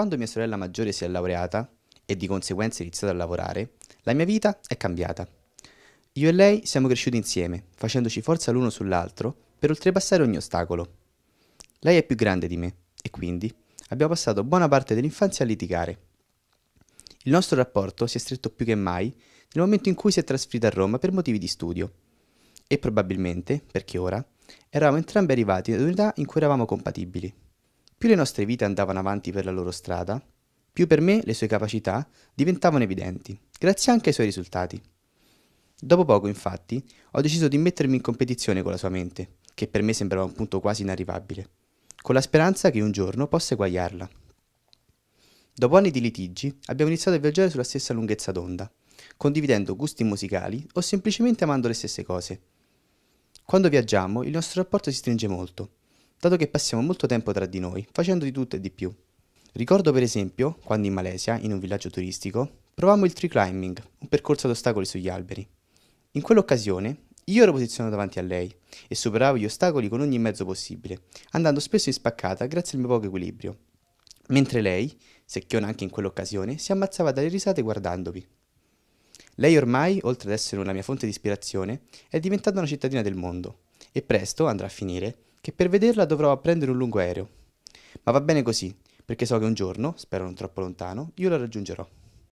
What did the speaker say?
quando mia sorella maggiore si è laureata e di conseguenza è iniziata a lavorare, la mia vita è cambiata. Io e lei siamo cresciuti insieme, facendoci forza l'uno sull'altro per oltrepassare ogni ostacolo. Lei è più grande di me e quindi abbiamo passato buona parte dell'infanzia a litigare. Il nostro rapporto si è stretto più che mai nel momento in cui si è trasferita a Roma per motivi di studio e probabilmente, perché ora, eravamo entrambi arrivati ad un'età in cui eravamo compatibili. Più le nostre vite andavano avanti per la loro strada, più per me le sue capacità diventavano evidenti, grazie anche ai suoi risultati. Dopo poco, infatti, ho deciso di mettermi in competizione con la sua mente, che per me sembrava un punto quasi inarrivabile, con la speranza che un giorno possa eguagliarla. Dopo anni di litigi, abbiamo iniziato a viaggiare sulla stessa lunghezza d'onda, condividendo gusti musicali o semplicemente amando le stesse cose. Quando viaggiamo, il nostro rapporto si stringe molto dato che passiamo molto tempo tra di noi, facendo di tutto e di più. Ricordo per esempio, quando in Malesia, in un villaggio turistico, provammo il tree climbing, un percorso ad ostacoli sugli alberi. In quell'occasione io ero posizionato davanti a lei e superavo gli ostacoli con ogni mezzo possibile, andando spesso in spaccata grazie al mio poco equilibrio. Mentre lei, secchiona anche in quell'occasione, si ammazzava dalle risate guardandovi. Lei ormai, oltre ad essere una mia fonte di ispirazione, è diventata una cittadina del mondo e presto andrà a finire che per vederla dovrò prendere un lungo aereo. Ma va bene così, perché so che un giorno, spero non troppo lontano, io la raggiungerò.